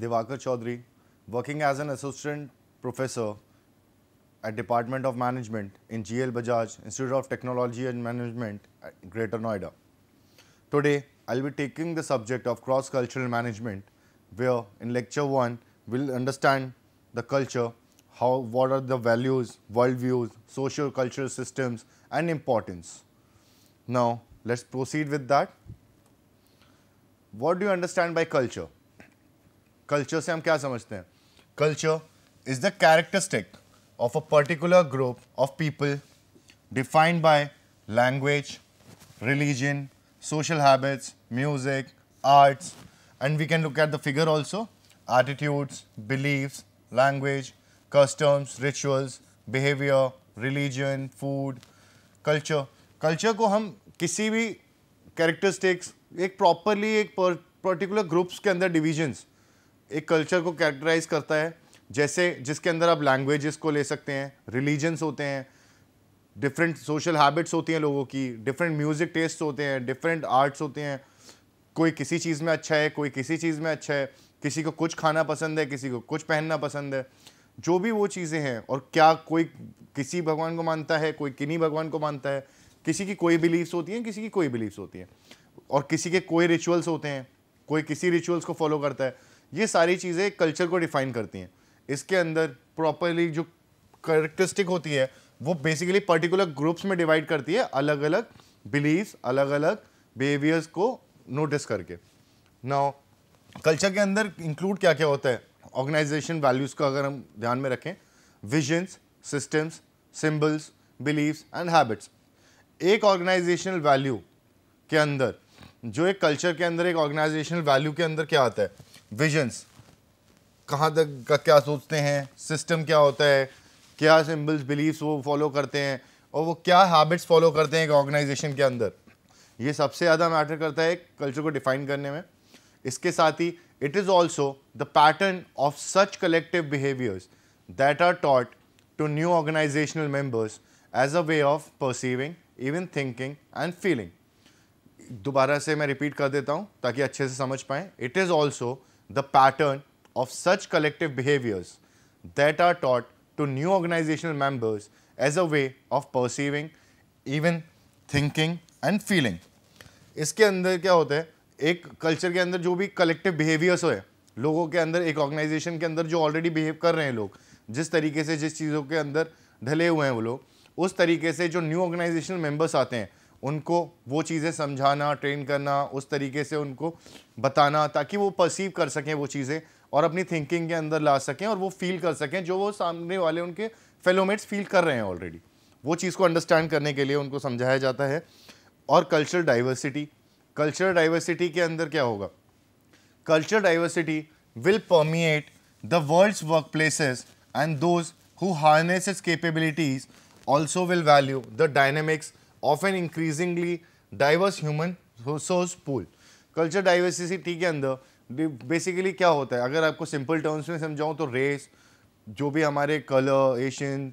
Divakar Chaudhary, working as an assistant professor at Department of Management in GL Bajaj Institute of Technology and Management at Greater Noida. Today, I'll be taking the subject of cross-cultural management, where in lecture 1, we'll understand the culture, how, what are the values, worldviews, social cultural systems and importance. Now, let's proceed with that. What do you understand by culture? Culture से हम क्या समझते हैं culture is the characteristic of a particular group of people defined by language religion social habits music arts and we can look at the figure also attitudes beliefs language customs rituals behaviour religion food culture culture को हम किसी भी characteristics एक properly एक particular groups के अंदर divisions एक culture को कैरेक्टराइज करता है जैसे जिसके अंदर आप लैंग्वेजेस को ले सकते हैं रिलीजन्स होते हैं डिफरेंट सोशल हैबिट्स होती हैं लोगों की डिफरेंट म्यूज़िक टेस्ट होते हैं डिफरेंट आर्ट्स होते हैं कोई किसी चीज़ में अच्छा है कोई किसी चीज़ में अच्छा है किसी को कुछ खाना पसंद है किसी को कुछ पहनना पसंद है जो भी वो चीज़ें हैं और क्या कोई किसी भगवान को मानता है कोई किन्हीं भगवान को मानता है किसी की कोई बिलीव्स होती हैं किसी की कोई बिलीव्स होती हैं और किसी के कोई रिचुअल्स होते हैं कोई किसी रिचुअल्स को फॉलो करता है ये सारी चीज़ें कल्चर को डिफाइन करती हैं इसके अंदर प्रॉपरली जो करेक्टरिस्टिक होती है वो बेसिकली पर्टिकुलर ग्रुप्स में डिवाइड करती है अलग अलग बिलीव्स अलग अलग बिहेवियर्स को नोटिस करके ना कल्चर के अंदर इंक्लूड क्या क्या होता है ऑर्गेनाइजेशन वैल्यूज़ को अगर हम ध्यान में रखें visions systems symbols beliefs and habits एक ऑर्गेनाइजेशनल वैल्यू के अंदर जो एक कल्चर के अंदर एक ऑर्गेनाइजेशनल वैल्यू के अंदर क्या आता है विजन्स कहाँ तक का क्या सोचते हैं सिस्टम क्या होता है क्या सिम्बल्स बिलीव्स वो फॉलो करते हैं और वो क्या हैबिट्स फॉलो करते हैं एक ऑर्गेनाइजेशन के अंदर ये सबसे ज़्यादा मैटर करता है एक कल्चर को डिफाइन करने में इसके साथ ही it is also the pattern of such collective behaviours that are taught to new organisational members as a way of perceiving even thinking and feeling दोबारा से मैं रिपीट कर देता हूँ ताकि अच्छे से समझ पाएँ it is also the pattern of such collective behaviors that are taught to new organizational members as a way of perceiving, even thinking and feeling. इसके अंदर क्या होता है एक कल्चर के अंदर जो भी कलेक्टिव बिहेवियर्स हो लोगों के अंदर एक ऑर्गेनाइजेशन के अंदर जो ऑलरेडी बिहेव कर रहे हैं लोग जिस तरीके से जिस चीज़ों के अंदर ढले हुए हैं वो लोग उस तरीके से जो न्यू ऑर्गेनाइजेशनल मेंबर्स आते हैं उनको वो चीज़ें समझाना ट्रेन करना उस तरीके से उनको बताना ताकि वो परसीव कर सकें वो चीज़ें और अपनी थिंकिंग के अंदर ला सकें और वो फील कर सकें जो वो सामने वाले उनके फेलोमेट्स फील कर रहे हैं ऑलरेडी वो चीज़ को अंडरस्टैंड करने के लिए उनको समझाया जाता है और कल्चरल डाइवर्सिटी कल्चरल डाइवर्सिटी के अंदर क्या होगा cultural diversity will permeate the world's workplaces and those who harness is capabilities also will value the dynamics of an increasingly diverse human resource pool culture diversity के अंदर basically क्या होता है अगर आपको सिंपल टर्म्स में समझाऊँ तो रेस जो भी हमारे कलर एशियन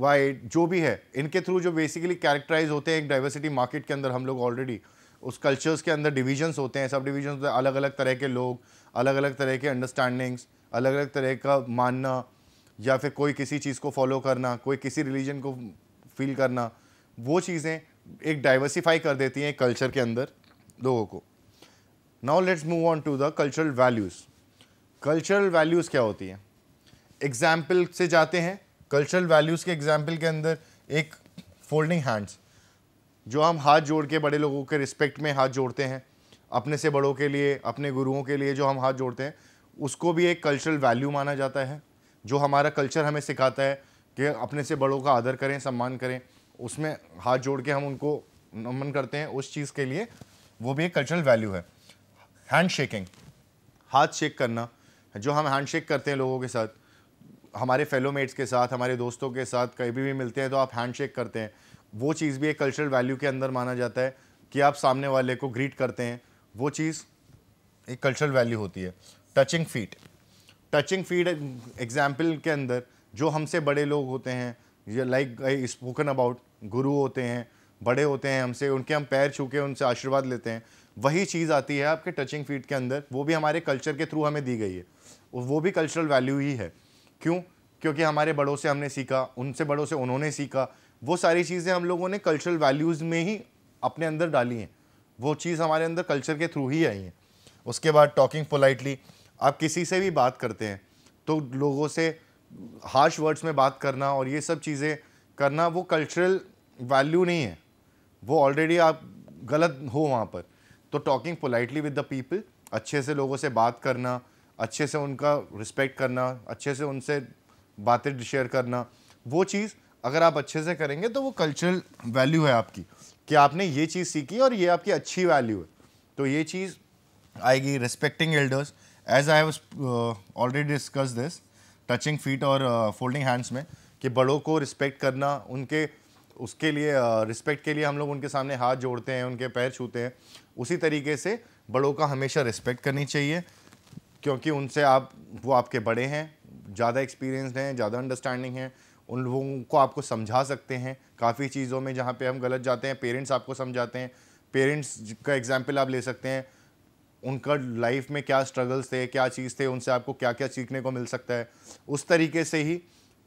वाइट जो भी है इनके थ्रू जो बेसिकली कैरेक्टराइज होते हैं एक डाइवर्सिटी मार्केट के अंदर हम लोग ऑलरेडी उस कल्चर्स के अंदर डिविजन्स होते हैं सब डिविजन्स होते हैं अलग अलग तरह के लोग अलग अलग तरह के अंडरस्टैंडिंग्स अलग अलग तरह का मानना या फिर कोई किसी चीज़ को फॉलो करना कोई किसी रिलीजन को फील करना वो चीज़ें एक डाइवर्सिफाई कर देती हैं कल्चर के अंदर लोगों को now let's move on to the cultural values cultural values क्या होती हैं एग्जाम्पल से जाते हैं कल्चरल वैल्यूज़ के एग्जाम्पल के अंदर एक फोल्डिंग हैंड्स जो हम हाथ जोड़ के बड़े लोगों के रिस्पेक्ट में हाथ जोड़ते हैं अपने से बड़ों के लिए अपने गुरुओं के लिए जो हम हाथ जोड़ते हैं उसको भी एक कल्चरल वैल्यू माना जाता है जो हमारा कल्चर हमें सिखाता है कि अपने से बड़ों का आदर करें सम्मान करें उसमें हाथ जोड़ के हम उनको नमन करते हैं उस चीज़ के लिए वो भी एक कल्चरल वैल्यू है हैंड शेकिंग हाथ शेक करना जो हम हैंड शेक करते हैं लोगों के साथ हमारे फेलो मेट्स के साथ हमारे दोस्तों के साथ कहीं भी मिलते हैं तो आप हैंड शेक करते हैं वो चीज़ भी एक कल्चरल वैल्यू के अंदर माना जाता है कि आप सामने वाले को ग्रीट करते हैं वो चीज़ एक कल्चरल वैल्यू होती है touching feet touching feet example के अंदर जो हमसे बड़े लोग होते हैं लाइक आई स्पोकन अबाउट गुरु होते हैं बड़े होते हैं हमसे उनके हम पैर छू के उनसे आशीर्वाद लेते हैं वही चीज़ आती है आपके टचिंग फीट के अंदर वो भी हमारे कल्चर के थ्रू हमें दी गई है वो भी कल्चरल वैल्यू ही है क्यों क्योंकि हमारे बड़ों से हमने सीखा उनसे बड़ों से उन्होंने सीखा वो सारी चीज़ें हम लोगों ने कल्चरल वैल्यूज़ में ही अपने अंदर डाली हैं वो चीज़ हमारे अंदर कल्चर के थ्रू ही आई हैं उसके बाद टॉकिंग पोलाइटली आप किसी से भी बात करते हैं तो लोगों से हार्श वर्ड्स में बात करना और ये सब चीज़ें करना वो कल्चरल वैल्यू नहीं है वो ऑलरेडी आप गलत हो वहाँ पर तो talking politely with the people अच्छे से लोगों से बात करना अच्छे से उनका रिस्पेक्ट करना अच्छे से उनसे बातें शेयर करना वो चीज़ अगर आप अच्छे से करेंगे तो वो कल्चरल वैल्यू है आपकी कि आपने ये चीज़ सीखी और ये आपकी अच्छी वैल्यू है तो ये चीज़ आएगी respecting elders as I have already discuss this touching feet और फोल्डिंग uh, हैंड्स में कि बड़ों को रिस्पेक्ट करना उनके उसके लिए रिस्पेक्ट के लिए हम लोग उनके सामने हाथ जोड़ते हैं उनके पैर छूते हैं उसी तरीके से बड़ों का हमेशा रिस्पेक्ट करनी चाहिए क्योंकि उनसे आप वो आपके बड़े हैं ज़्यादा एक्सपीरियंसड हैं ज़्यादा अंडरस्टैंडिंग हैं उन लोगों को आपको समझा सकते हैं काफ़ी चीज़ों में जहाँ पे हम गलत जाते हैं पेरेंट्स आपको समझाते हैं पेरेंट्स का एग्जाम्पल आप ले सकते हैं उनका लाइफ में क्या स्ट्रगल्स थे क्या चीज़ थे उनसे आपको क्या क्या सीखने को मिल सकता है उस तरीके से ही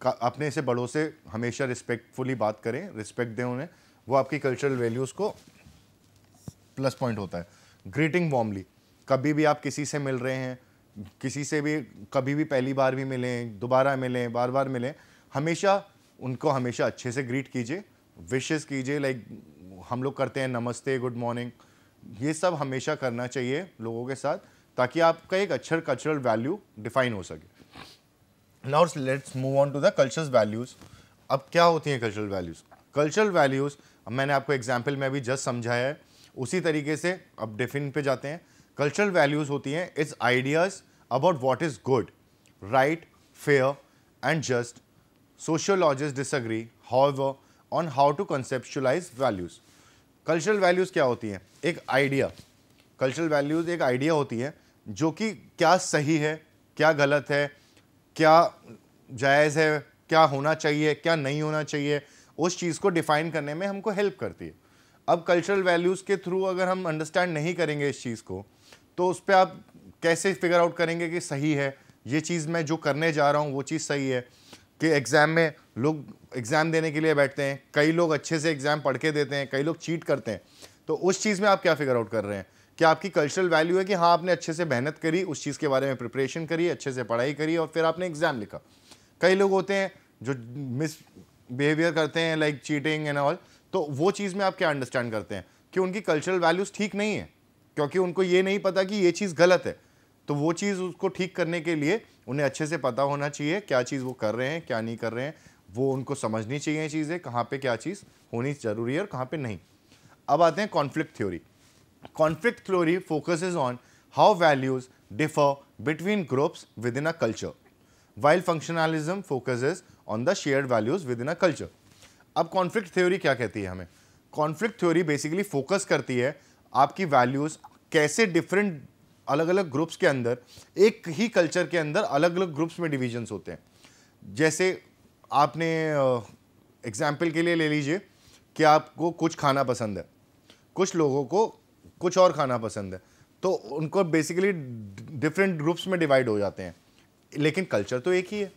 अपने से बड़ों से हमेशा रिस्पेक्टफुली बात करें रिस्पेक्ट दें उन्हें वो आपकी कल्चरल वैल्यूज़ को प्लस पॉइंट होता है ग्रीटिंग वॉर्मली कभी भी आप किसी से मिल रहे हैं किसी से भी कभी भी पहली बार भी मिलें दोबारा मिलें बार बार मिलें हमेशा उनको हमेशा अच्छे से ग्रीट कीजिए विशेस कीजिए लाइक हम लोग करते हैं नमस्ते गुड मॉर्निंग ये सब हमेशा करना चाहिए लोगों के साथ ताकि आपका एक अच्छा कल्चरल वैल्यू डिफाइन हो सके now let's move on to the cultural values अब क्या होती हैं कल्चरल वैल्यूज़ कल्चरल वैल्यूज़ अब मैंने आपको एग्जाम्पल में अभी जस्ट समझाया है उसी तरीके से अब डिफिन पे जाते हैं कल्चरल वैल्यूज़ होती हैं it's ideas about what is good right fair and just sociologist disagree how on how to conceptualise values cultural values क्या होती हैं एक आइडिया कल्चरल वैल्यूज़ एक आइडिया होती है जो कि क्या सही है क्या गलत है क्या जायज़ है क्या होना चाहिए क्या नहीं होना चाहिए उस चीज़ को डिफ़ाइन करने में हमको हेल्प करती है अब कल्चरल वैल्यूज़ के थ्रू अगर हम अंडरस्टैंड नहीं करेंगे इस चीज़ को तो उस पर आप कैसे फिगर आउट करेंगे कि सही है ये चीज़ मैं जो करने जा रहा हूँ वो चीज़ सही है कि एग्ज़ाम में लोग एग्ज़ाम देने के लिए बैठते हैं कई लोग अच्छे से एग्ज़ाम पढ़ के देते हैं कई लोग चीट करते हैं तो उस चीज़ में आप क्या फिगर आउट कर रहे हैं क्या आपकी कल्चरल वैल्यू है कि हाँ आपने अच्छे से मेहनत करी उस चीज़ के बारे में प्रिपरेशन करी अच्छे से पढ़ाई करी और फिर आपने एग्ज़ाम लिखा कई लोग होते हैं जो मिस बिहेवियर करते हैं लाइक चीटिंग एंड ऑल तो वो चीज़ में आप क्या अंडरस्टैंड करते हैं कि उनकी कल्चरल वैल्यूज़ ठीक नहीं है क्योंकि उनको ये नहीं पता कि ये चीज़ गलत है तो वो चीज़ उसको ठीक करने के लिए उन्हें अच्छे से पता होना चाहिए क्या चीज़ वो कर रहे हैं क्या नहीं कर रहे हैं वो उनको समझनी चाहिए चीज़ें कहाँ पे क्या चीज़ होनी ज़रूरी है और कहाँ पे नहीं अब आते हैं conflict theory Conflict theory focuses on how values differ between groups within a culture, while functionalism focuses on the shared values within a culture. अब कॉन्फ्लिक्ट थ्योरी क्या कहती है हमें कॉन्फ्लिक्ट थ्योरी बेसिकली फोकस करती है आपकी वैल्यूज़ कैसे different अलग अलग ग्रुप्स के अंदर एक ही कल्चर के अंदर अलग अलग ग्रुप्स में डिविजन्स होते हैं जैसे आपने एग्जाम्पल के लिए ले लीजिए कि आपको कुछ खाना पसंद है कुछ लोगों को कुछ और खाना पसंद है तो उनको बेसिकली डिफरेंट ग्रुप्स में डिवाइड हो जाते हैं लेकिन कल्चर तो एक ही है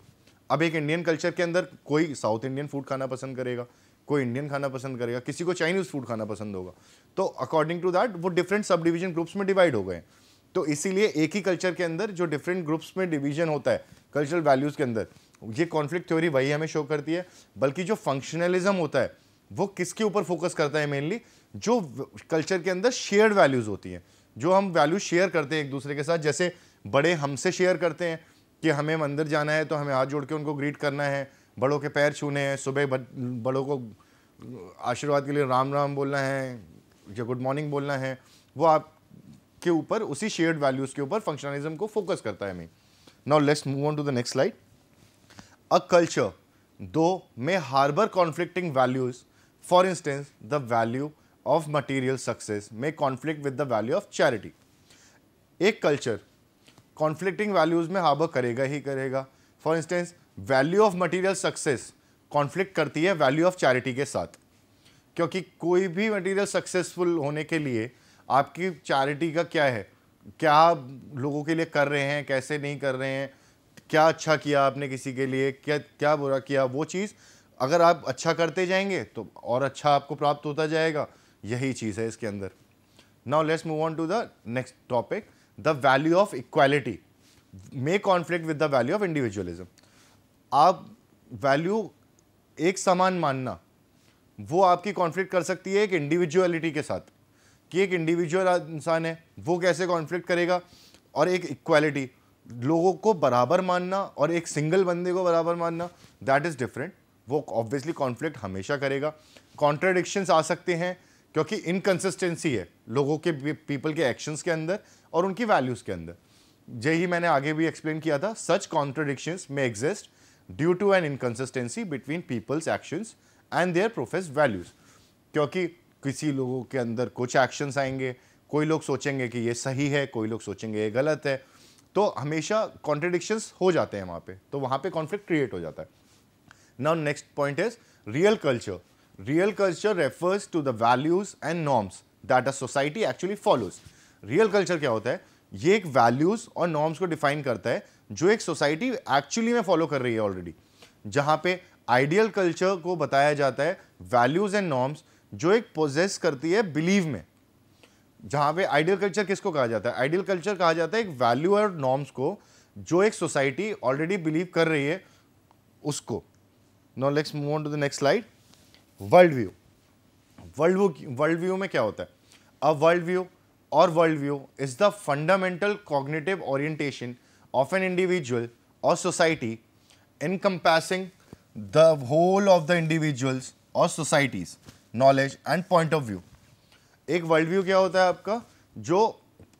अब एक इंडियन कल्चर के अंदर कोई साउथ इंडियन फूड खाना पसंद करेगा कोई इंडियन खाना पसंद करेगा किसी को चाइनीज़ फूड खाना पसंद होगा तो अकॉर्डिंग टू दैट वो डिफरेंट सब डिवीजन ग्रुप्स में डिवाइड हो गए तो इसीलिए एक ही कल्चर के अंदर जो डिफरेंट ग्रुप्स में डिवीजन होता है कल्चरल वैल्यूज़ के अंदर ये कॉन्फ्लिक्ट थ्योरी वही हमें शो करती है बल्कि जो फंक्शनलिज्म होता है वो किसके ऊपर फोकस करता है मेनली जो कल्चर के अंदर शेयर्ड वैल्यूज़ होती हैं जो हम वैल्यू शेयर करते हैं एक दूसरे के साथ जैसे बड़े हमसे शेयर करते हैं कि हमें मंदिर जाना है तो हमें हाथ जोड़ के उनको ग्रीट करना है बड़ों के पैर छूने हैं सुबह बड़ों को आशीर्वाद के लिए राम राम बोलना है या गुड मॉर्निंग बोलना है वो आप के ऊपर उसी शेयर्ड वैल्यूज़ के ऊपर फंक्शनलिज्म को फोकस करता है हमें now let's move on to the next slide a culture do may harbor conflicting values for instance the value of material success may conflict with the value of charity एक culture conflicting values में harbor करेगा ही करेगा for instance value of material success conflict करती है value of charity के साथ क्योंकि कोई भी मटीरियल सक्सेसफुल होने के लिए आपकी चैरिटी का क्या है क्या लोगों के लिए कर रहे हैं कैसे नहीं कर रहे हैं क्या अच्छा किया आपने किसी के लिए क्या क्या बुरा किया वो चीज़ अगर आप अच्छा करते जाएंगे तो और अच्छा आपको प्राप्त होता जाएगा यही चीज़ है इसके अंदर now let's move on to the next topic the value of equality may conflict with the value of individualism आप वैल्यू एक समान मानना वो आपकी कॉन्फ्लिक्ट कर सकती है एक इंडिविजुअलिटी के साथ कि एक इंडिविजुअल इंसान है वो कैसे कॉन्फ्लिक्ट करेगा और एक इक्वालिटी लोगों को बराबर मानना और एक सिंगल बंदे को बराबर मानना दैट इज़ डिफरेंट वो ऑब्वियसली कॉन्फ्लिक्ट हमेशा करेगा कॉन्ट्रडिक्शंस आ सकते हैं क्योंकि इनकन्सिस्टेंसी है लोगों के पीपल के एक्शंस के अंदर और उनकी वैल्यूज़ के अंदर यही मैंने आगे भी एक्सप्लेन किया था सच कॉन्ट्रडिक्शंस में exist due to an inconsistency between people's actions and their profess values क्योंकि किसी लोगों के अंदर कुछ एक्शंस आएंगे कोई लोग सोचेंगे कि ये सही है कोई लोग सोचेंगे ये गलत है तो हमेशा कॉन्ट्रडिक्शंस हो जाते हैं वहाँ पे तो वहाँ पे कॉन्फ्लिक्ट क्रिएट हो जाता है now next point is real culture real culture refers to the values and norms that a society actually follows. Real culture क्या होता है ये एक वैल्यूज और नॉर्म्स को डिफाइन करता है जो एक सोसाइटी एक्चुअली में फॉलो कर रही है ऑलरेडी जहाँ पे आइडियल कल्चर को बताया जाता है वैल्यूज़ एंड नॉर्म्स जो एक पोजेस करती है बिलीव में जहाँ पे आइडियल कल्चर किसको कहा जाता है आइडियल कल्चर कहा जाता है एक वैल्यू और नॉर्म्स को जो एक सोसाइटी ऑलरेडी बिलीव कर रही है उसको now let's move on to the next slide world view world view world view में क्या होता है अ वर्ल्ड व्यू और world view is the fundamental cognitive orientation of an individual और society encompassing the whole of the individuals और societies knowledge and point of view एक world view क्या होता है आपका जो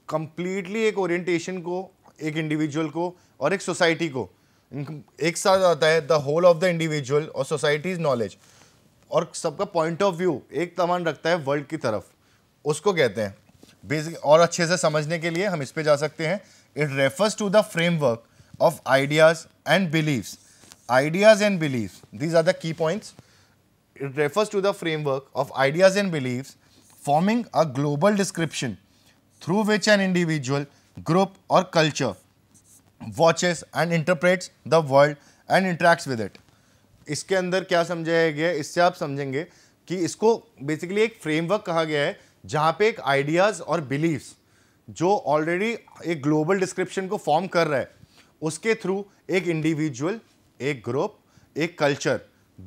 कंप्लीटली एक ओरिएंटेशन को एक इंडिविजुअल को और एक सोसाइटी को एक साथ आता है the whole of the individual और सोसाइटीज नॉलेज और सबका पॉइंट ऑफ व्यू एक तमान रखता है वर्ल्ड की तरफ उसको कहते हैं बेसिक और अच्छे से समझने के लिए हम इस पर जा सकते हैं it refers to the framework of ideas and believe ideas and believe these are the key points it refers to the framework of ideas and beliefs forming a global description through which an individual group और culture watches and interprets the world and interacts with it इसके अंदर क्या समझाया गया इससे आप समझेंगे कि इसको बेसिकली एक फ्रेमवर्क कहा गया है जहाँ पे एक आइडियाज़ और बिलीव्स जो ऑलरेडी एक ग्लोबल डिस्क्रिप्शन को फॉर्म कर रहा है उसके थ्रू एक इंडिविजुअल एक ग्रुप एक कल्चर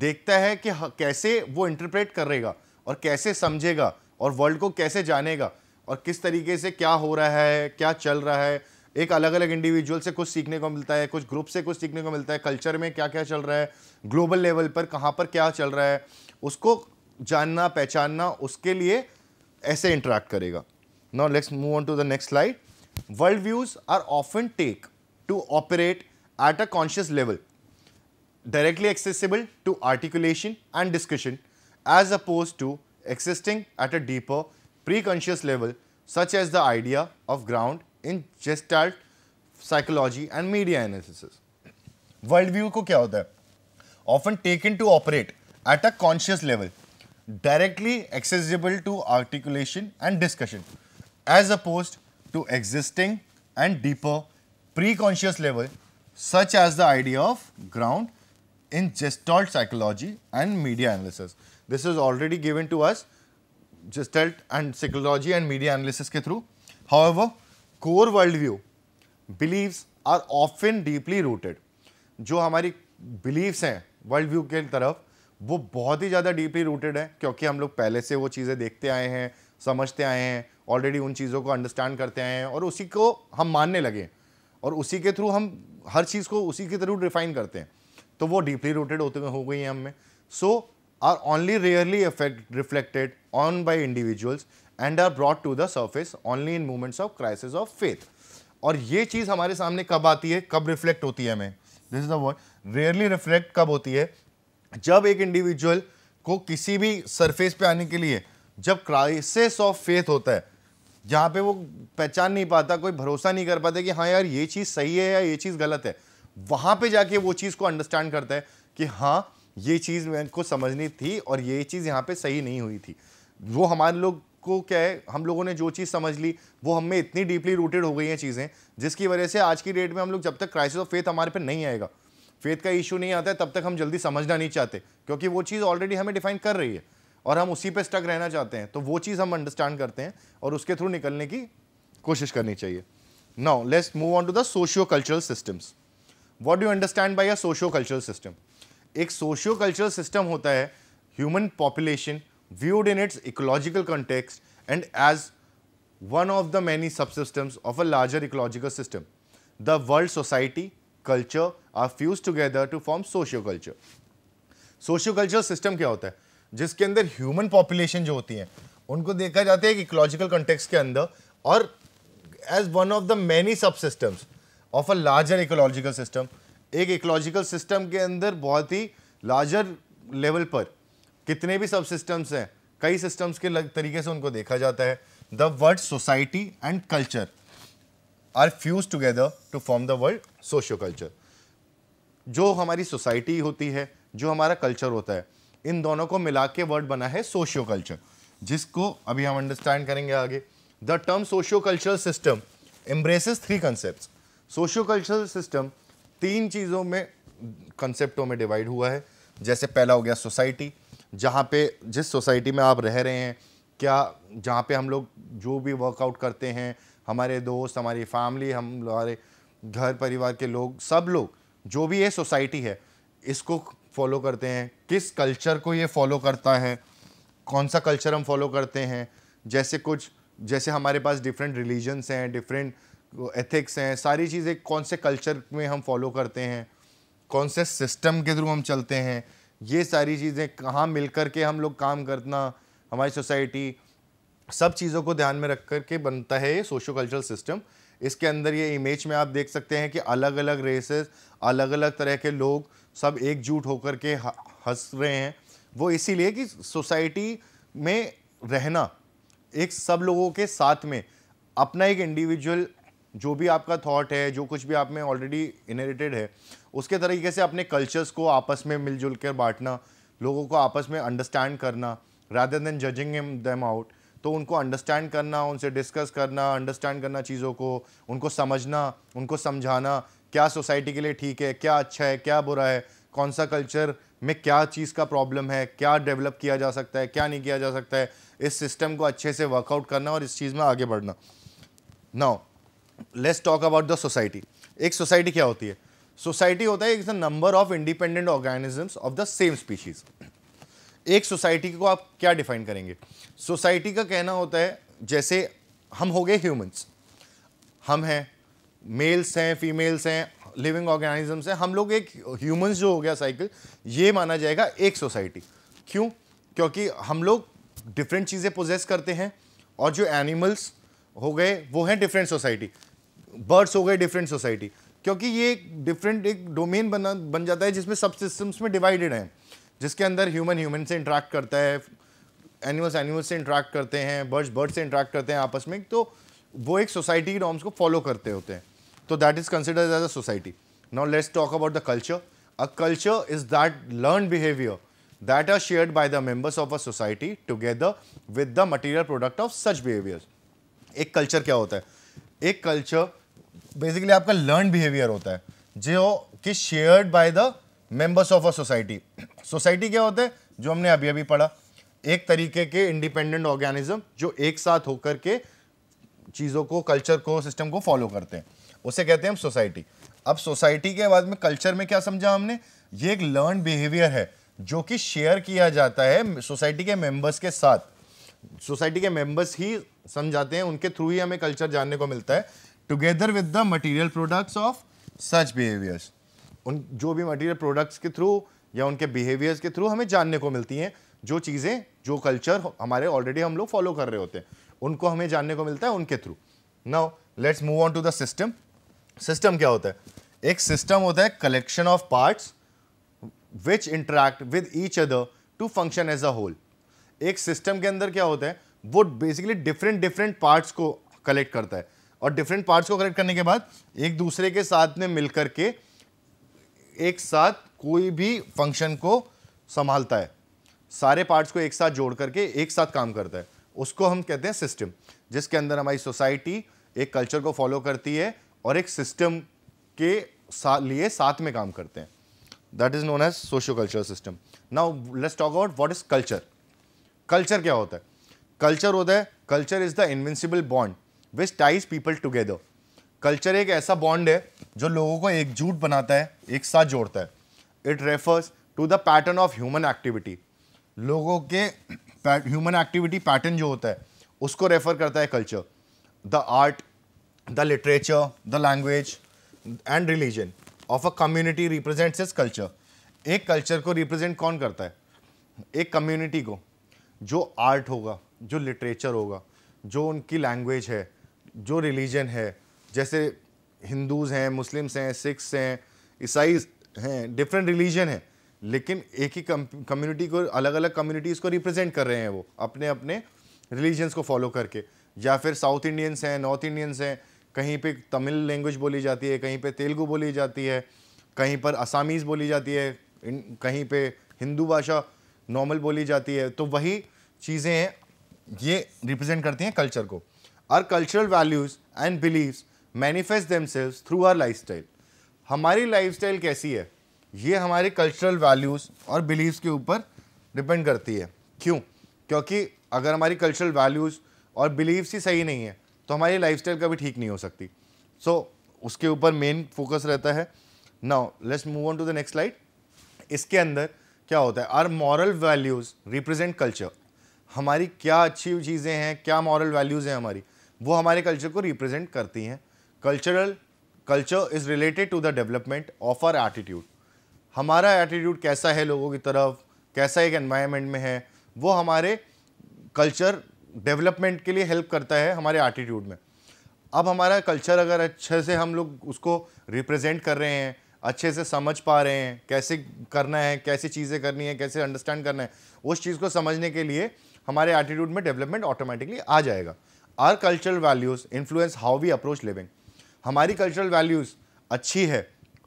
देखता है कि कैसे वो इंटरप्रेट करेगा और कैसे समझेगा और वर्ल्ड को कैसे जानेगा और किस तरीके से क्या हो रहा है क्या चल रहा है एक अलग अलग इंडिविजुअल से कुछ सीखने को मिलता है कुछ ग्रुप से कुछ सीखने को मिलता है कल्चर में क्या क्या चल रहा है ग्लोबल लेवल पर कहाँ पर क्या चल रहा है उसको जानना पहचानना उसके लिए ऐसे इंटरेक्ट करेगा now let's move on to the next slide world views are often take to operate at a conscious level directly accessible to articulation and discussion as oppose to existing at a deeper preconscious level such as the idea of ground in gestalt psychology and media analysis world view को क्या होता है often taken to operate at a conscious level directly accessible to articulation and discussion as oppose to existing and deeper preconscious level such as the idea of ground in gestalt psychology and media analysis this is already given to us gestalt and psychology and media analysis के through however core world view beliefs are often deeply rooted जो हमारी beliefs हैं world view के तरफ वो बहुत ही ज़्यादा deeply rooted है क्योंकि हम लोग पहले से वो चीज़ें देखते आए हैं समझते आए हैं ऑलरेडी उन चीज़ों को अंडरस्टैंड करते आए हैं और उसी को हम मानने लगे और उसी के थ्रू हम हर चीज़ को उसी के थ्रू डिफाइन करते हैं तो वो डीपली रूटेड होते हो गई हैं हमें so are only rarely effect reflected on by individuals and are brought to the surface only in moments of crisis of faith और ये चीज़ हमारे सामने कब आती है कब रिफ्लेक्ट होती है हमें this is the word rarely reflect कब होती है जब एक इंडिविजुअल को किसी भी सरफेस पे आने के लिए जब क्राइसिस ऑफ फेथ होता है जहाँ पे वो पहचान नहीं पाता कोई भरोसा नहीं कर पाता कि हाँ यार ये चीज़ सही है या ये चीज़ गलत है वहाँ पे जाके वो चीज़ को अंडरस्टैंड करता है कि हाँ ये चीज़ मेरे को समझनी थी और ये चीज़ यहाँ पे सही नहीं हुई थी वो हमारे लोग को क्या है हम लोगों ने जो चीज़ समझ ली वो हम में इतनी डीपली रूटेड हो गई हैं चीज़ें जिसकी वजह से आज की डेट में हम लोग जब तक क्राइसिस ऑफ फेथ हमारे पे नहीं आएगा फेथ का इशू नहीं आता है तब तक हम जल्दी समझना नहीं चाहते क्योंकि वो चीज़ ऑलरेडी हमें डिफाइन कर रही है और हम उसी पर स्टक रहना चाहते हैं तो वो चीज़ हम अंडरस्टैंड करते हैं और उसके थ्रू निकलने की कोशिश करनी चाहिए now let's move on to the sociocultural systems what do understand by a sociocultural system एक सोशियो कल्चरल सिस्टम होता है human population viewed in its ecological context and as one of the many subsystems of a larger ecological system. The world society, culture are fused together to form socioculture. Socioculture system क्या होता है जिसके अंदर human population जो होती है उनको देखा जाता है एक इकोलॉजिकल कंटेक्स के अंदर और as one of the many subsystems of a larger ecological system एक इकोलॉजिकल सिस्टम के अंदर बहुत ही लार्जर लेवल पर कितने भी सब सिस्टम्स हैं कई सिस्टम्स के तरीके से उनको देखा जाता है the word society and culture are fuse together to form the world socioculture जो हमारी सोसाइटी होती है जो हमारा कल्चर होता है इन दोनों को मिला के वर्ड बना है सोशियो कल्चर जिसको अभी हम अंडरस्टैंड करेंगे आगे the term sociocultural system embraces three concept sociocultural system तीन चीज़ों में कंसेप्टों में डिवाइड हुआ है जैसे पहला हो गया सोसाइटी जहाँ पे जिस सोसाइटी में आप रह रहे हैं क्या जहाँ पे हम लोग जो भी वर्कआउट करते हैं हमारे दोस्त हमारी फैमिली हम हमारे घर परिवार के लोग सब लोग जो भी ये सोसाइटी है इसको फॉलो करते हैं किस कल्चर को ये फॉलो करता है कौन सा कल्चर हम फॉलो करते हैं जैसे कुछ जैसे हमारे पास डिफरेंट रिलीजन्स हैं डिफरेंट एथिक्स हैं सारी चीज़ें कौन से कल्चर में हम फॉलो करते हैं कौन से सिस्टम के थ्रू हम चलते हैं ये सारी चीज़ें कहाँ मिल कर के हम लोग काम करना हमारी सोसाइटी सब चीज़ों को ध्यान में रख कर के बनता है ये सोशो कल्चरल सिस्टम इसके अंदर ये इमेज में आप देख सकते हैं कि अलग अलग रेसेस अलग अलग तरह के लोग सब एकजुट होकर के हंस रहे हैं वो इसीलिए कि सोसाइटी में रहना एक सब लोगों के साथ में अपना एक इंडिविजुअल जो भी आपका थॉट है जो कुछ भी आप में ऑलरेडी इनहेरिटेड है उसके तरीके से अपने कल्चर्स को आपस में मिलजुल कर बांटना लोगों को आपस में अंडरस्टैंड करना rather than judging them out तो उनको अंडरस्टैंड करना उनसे डिस्कस करना अंडरस्टैंड करना चीज़ों को उनको समझना उनको समझाना क्या सोसाइटी के लिए ठीक है क्या अच्छा है क्या बुरा है कौन सा कल्चर में क्या चीज़ का प्रॉब्लम है क्या डेवलप किया जा सकता है क्या नहीं किया जा सकता है इस सिस्टम को अच्छे से वर्कआउट करना और इस चीज़ में आगे बढ़ना now let's talk about the society एक सोसाइटी क्या होती है सोसाइटी होता है is the number of independent organisms of the same species एक सोसाइटी को आप क्या डिफाइन करेंगे सोसाइटी का कहना होता है जैसे हम हो गए ह्यूमंस हम हैं मेल्स हैं फीमेल्स हैं लिविंग ऑर्गेनिजम्स हैं हम लोग एक ह्यूमंस जो हो गया साइकिल ये माना जाएगा एक सोसाइटी क्यों क्योंकि हम लोग डिफरेंट चीज़ें पोजेस करते हैं और जो एनिमल्स हो गए वो हैं डिफरेंट सोसाइटी बर्ड्स हो गए डिफरेंट सोसाइटी क्योंकि ये डिफरेंट एक डोमेन बना बन जाता है जिसमें सब सिस्टम्स में डिवाइडेड हैं जिसके अंदर ह्यूमन ह्यूमन से इंट्रैक्ट करता है एनिमल्स एनिमल्स से इंट्रैक्ट करते हैं बर्ड्स बर्ड से इंट्रैक्ट करते हैं आपस में तो वो एक सोसाइटी के नॉर्म्स को फॉलो करते होते हैं तो that is considered as a society now let's talk about the culture a culture is that learn behaviour that are share by the members of a society together with the material product of such behaviours एक culture क्या होता है एक culture basically आपका learn behaviour होता है जो कि shared by the members of a society society क्या होते हैं जो हमने अभी अभी पढ़ा एक तरीके के इंडिपेंडेंट ऑर्गेनिज्म जो एक साथ होकर के चीज़ों को कल्चर को सिस्टम को फॉलो करते हैं उसे कहते हैं हम सोसाइटी अब सोसाइटी के बाद में कल्चर में क्या समझा हमने ये एक लर्न बिहेवियर है जो कि शेयर किया जाता है सोसाइटी के मेंबर्स के साथ सोसाइटी के मेंबर्स ही समझाते हैं उनके थ्रू ही हमें कल्चर जानने को मिलता है together with the material products of such behaviours उन जो भी मटेरियल प्रोडक्ट्स के थ्रू या उनके बिहेवियर्स के थ्रू हमें जानने को मिलती हैं जो चीज़ें जो कल्चर हमारे ऑलरेडी हम लोग फॉलो कर रहे होते हैं उनको हमें जानने को मिलता है उनके through now let's move on to the system system क्या होता है एक सिस्टम होता है collection of parts which interact with each other to function as a whole एक सिस्टम के अंदर क्या होता है वो बेसिकली डिफरेंट डिफरेंट पार्ट्स को कलेक्ट करता है और डिफरेंट पार्ट्स को कलेक्ट करने के बाद एक दूसरे के साथ में मिलकर के एक साथ कोई भी फंक्शन को संभालता है सारे पार्ट्स को एक साथ जोड़ करके एक साथ काम करता है उसको हम कहते हैं सिस्टम जिसके अंदर हमारी सोसाइटी एक कल्चर को फॉलो करती है और एक सिस्टम के सा, लिए साथ में काम करते हैं that is known as sociocultural system now let's talk about what is culture culture क्या होता है कल्चर होता है culture is the invincible bond which ties people together culture एक ऐसा बॉन्ड है जो लोगों को एकजुट बनाता है एक साथ जोड़ता है it refers to the pattern of human activity लोगों के ह्यूमन एक्टिविटी पैटर्न जो होता है उसको रेफर करता है culture the art the literature the language and religion of a community represents is culture एक कल्चर को रिप्रेजेंट कौन करता है एक कम्युनिटी को जो आर्ट होगा जो लिटरेचर होगा जो उनकी लैंग्वेज है जो रिलीजन है जैसे हिंदूज़ हैं मुस्लिम्स हैं सिख्स हैं ईसाई हैं डिफरेंट रिलीजन है लेकिन एक ही कम्युनिटी को अलग अलग कम्युनिटीज़ को रिप्रेजेंट कर रहे हैं वो अपने अपने रिलीजन्स को फॉलो करके या फिर साउथ इंडियंस हैं नॉर्थ इंडियंस हैं कहीं पे तमिल लैंग्वेज बोली जाती है कहीं पे तेलुगु बोली जाती है कहीं पर असामीज़ बोली जाती है कहीं पे हिंदू भाषा नॉर्मल बोली जाती है तो वही चीज़ें हैं ये रिप्रेजेंट करती हैं कल्चर को our cultural values and beliefs manifest through our lifestyle हमारी स्टाइल कैसी है ये हमारे कल्चरल वैल्यूज़ और बिलीव्स के ऊपर डिपेंड करती है क्यों क्योंकि अगर हमारी कल्चरल वैल्यूज़ और बिलीव्स ही सही नहीं है तो हमारी लाइफ स्टाइल कभी ठीक नहीं हो सकती सो so, उसके ऊपर मेन फोकस रहता है now let's move on to the next slide इसके अंदर क्या होता है our moral values represent culture हमारी क्या अच्छी चीज़ें हैं क्या मॉरल वैल्यूज़ हैं हमारी वो हमारे कल्चर को रिप्रेजेंट करती हैं cultural culture is related to the development of our attitude हमारा एटीट्यूड कैसा है लोगों की तरफ कैसा एक एनवायरमेंट में है वो हमारे कल्चर डेवलपमेंट के लिए हेल्प करता है हमारे एटीट्यूड में अब हमारा कल्चर अगर अच्छे से हम लोग उसको रिप्रेजेंट कर रहे हैं अच्छे से समझ पा रहे हैं कैसे करना है कैसी चीज़ें करनी है कैसे अंडरस्टैंड करना है उस चीज़ को समझने के लिए हमारे एटीट्यूड में डेवलपमेंट ऑटोमेटिकली आ जाएगा our cultural values influence how we approach living हमारी कल्चरल वैल्यूज़ अच्छी है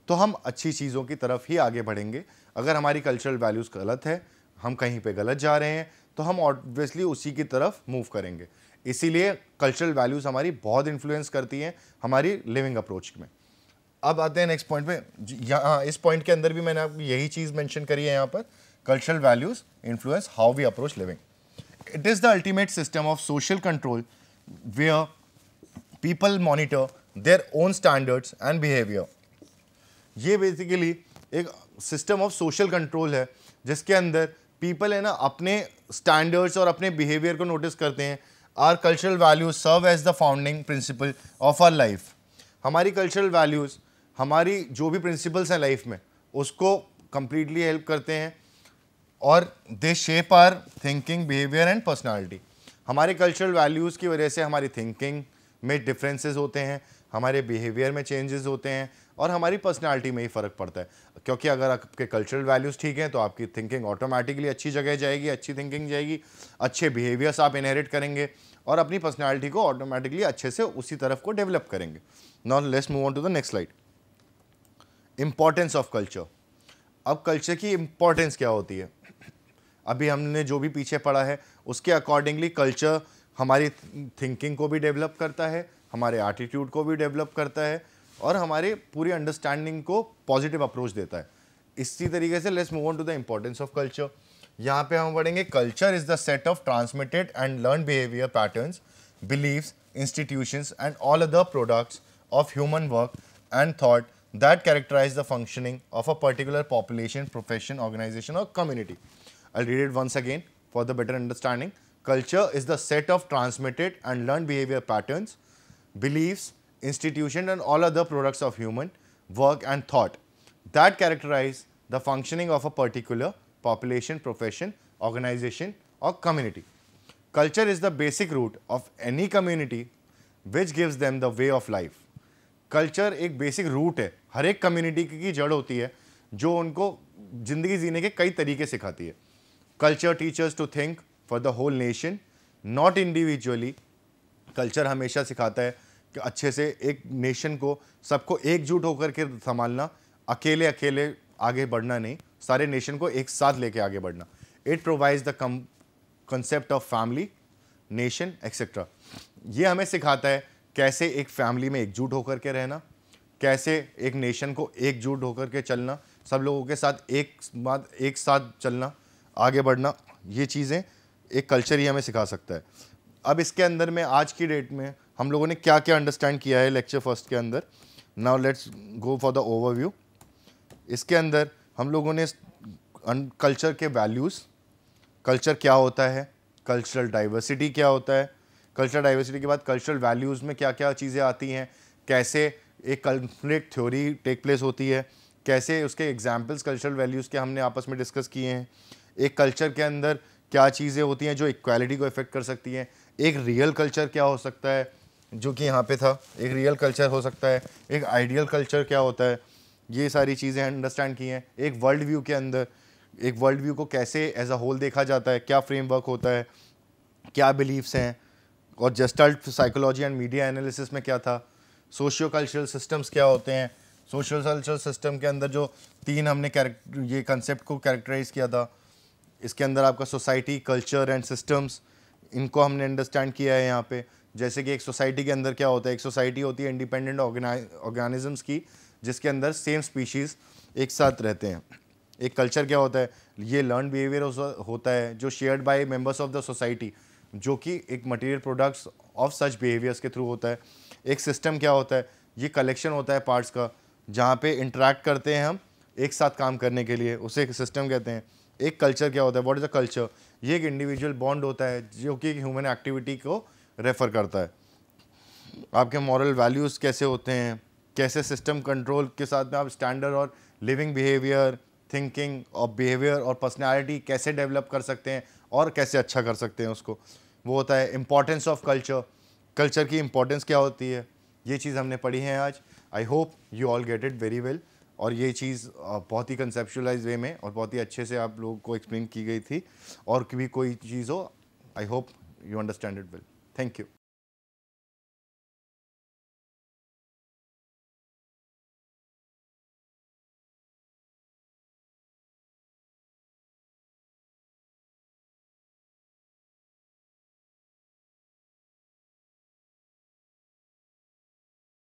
तो हम अच्छी चीज़ों की तरफ ही आगे बढ़ेंगे अगर हमारी कल्चरल वैल्यूज़ गलत है हम कहीं पे गलत जा रहे हैं तो हम ऑब्वियसली उसी की तरफ मूव करेंगे इसीलिए कल्चरल वैल्यूज़ हमारी बहुत इन्फ्लुएंस करती हैं हमारी लिविंग अप्रोच में अब आते हैं नेक्स्ट पॉइंट पे यहाँ इस पॉइंट के अंदर भी मैंने आपको यही चीज़ मेंशन करी है यहाँ पर cultural values influence how we approach living it is the ultimate system of social control where people monitor their own standards and behavior. ये basically एक system of social control है जिसके अंदर people है ना अपने standards और अपने behavior को notice करते हैं Our cultural values serve as the founding principle of our life. हमारी cultural values हमारी जो भी principles हैं life में उसको completely help करते हैं और they shape our thinking, behavior and personality. हमारे कल्चरल वैल्यूज़ की वजह से हमारी थिंकिंग में डिफरेंसेस होते हैं हमारे बिहेवियर में चेंजेस होते हैं और हमारी पर्सनालिटी में ही फ़र्क पड़ता है क्योंकि अगर आपके कल्चरल वैल्यूज़ ठीक हैं तो आपकी थिंकिंग ऑटोमेटिकली अच्छी जगह जाएगी अच्छी थिंकिंग जाएगी अच्छे बिहेवियर्स आप इनहेरिट करेंगे और अपनी पर्सनैलिटी को ऑटोमेटिकली अच्छे से उसी तरफ को डेवलप करेंगे now let's move on to the next slide importance of culture अब कल्चर की इम्पॉर्टेंस क्या होती है अभी हमने जो भी पीछे पढ़ा है उसके अकॉर्डिंगली कल्चर हमारी थिंकिंग को भी डेवलप करता है हमारे एटीट्यूड को भी डेवलप करता है और हमारे पूरी अंडरस्टैंडिंग को पॉजिटिव अप्रोच देता है इसी तरीके से let's move on to the importance of culture यहाँ पे हम पढ़ेंगे culture is the set of transmitted and learn behaviour pattern beliefs institutions and all other products of human work and thought that characterise the functioning of a particular population profession organisation और community I read it once again for the better understanding. Culture is the set of transmitted and learned behavior patterns, beliefs, institution and all other products of human work and thought that characterize the functioning of a particular population, profession, organization or community. Culture is the basic root of any community which gives them the way of life. Culture एक basic root है हर एक community की जड़ होती है जो उनको ज़िंदगी जीने के कई तरीके सिखाती है culture teachers to think for the whole nation not individually culture हमेशा सिखाता है कि अच्छे से एक नेशन को सबको एकजुट होकर के संभालना अकेले अकेले आगे बढ़ना नहीं सारे नेशन को एक साथ लेके आगे बढ़ना it provides the come concept of family nation etcetera ये हमें सिखाता है कैसे एक फैमिली में एकजुट होकर के रहना कैसे एक नेशन को एकजुट होकर के चलना सब लोगों के साथ एक बात एक साथ चलना आगे बढ़ना ये चीज़ें एक कल्चर ही हमें सिखा सकता है अब इसके अंदर में आज की डेट में हम लोगों ने क्या क्या अंडरस्टैंड किया है लेक्चर फर्स्ट के अंदर now let's go for the overview इसके अंदर हम लोगों ने कल्चर के वैल्यूज़ कल्चर क्या होता है कल्चरल डाइवर्सिटी क्या होता है कल्चरल डाइवर्सिटी के बाद कल्चरल वैल्यूज़ में क्या क्या चीज़ें आती हैं कैसे एक कन्फ्लिक्ट थ्योरी टेक प्लेस होती है कैसे उसके एग्जाम्पल्स कल्चरल वैल्यूज़ के हमने आपस में डिस्कस किए हैं एक कल्चर के अंदर क्या चीज़ें होती हैं जो इक्वालिटी को इफ़ेक्ट कर सकती हैं एक रियल कल्चर क्या हो सकता है जो कि यहाँ पे था एक रियल कल्चर हो सकता है एक आइडियल कल्चर क्या होता है ये सारी चीज़ें अंडरस्टैंड की हैं एक वर्ल्ड व्यू के अंदर एक वर्ल्ड व्यू को कैसे एज अ होल देखा जाता है क्या फ्रेमवर्क होता है क्या बिलीव्स हैं और gestalt psychology and media analysis में क्या था सोशियो कल्चरल सिस्टम्स क्या होते हैं सोशल कल्चरल सिस्टम के अंदर जो तीन हमने ये कंसेप्ट को कैरेक्टराइज किया था इसके अंदर आपका सोसाइटी कल्चर एंड सिस्टम्स इनको हमने अंडरस्टैंड किया है यहाँ पे जैसे कि एक सोसाइटी के अंदर क्या होता है एक सोसाइटी होती है इंडिपेंडेंट ऑर्गेनिजम्स की जिसके अंदर सेम स्पीशीज़ एक साथ रहते हैं एक कल्चर क्या होता है ये लर्न बिहेवियर होता है जो shared by members of the society जो कि एक material products of such behaviours के थ्रू होता है एक सिस्टम क्या होता है ये कलेक्शन होता है पार्ट्स का जहाँ पे इंटरेक्ट करते हैं हम एक साथ काम करने के लिए उसे एक सिस्टम कहते हैं एक कल्चर क्या होता है वॉट इज़ अ कल्चर ये एक इंडिविजुअल बॉन्ड होता है जो कि ह्यूमन एक्टिविटी को रेफ़र करता है आपके मॉरल वैल्यूज़ कैसे होते हैं कैसे सिस्टम कंट्रोल के साथ में आप स्टैंडर्ड और लिविंग बिहेवियर थिंकिंग और बिहेवियर और पर्सनैलिटी कैसे डेवलप कर सकते हैं और कैसे अच्छा कर सकते हैं उसको वो होता है इम्पॉर्टेंस ऑफ कल्चर कल्चर की इम्पॉर्टेंस क्या होती है ये चीज़ हमने पढ़ी है आज I hope you all get it very well और ये चीज़ बहुत ही कंसेप्चुलाइज वे में और बहुत ही अच्छे से आप लोगों को एक्सप्लेन की गई थी और भी कोई चीज़ हो I hope you understand it will thank you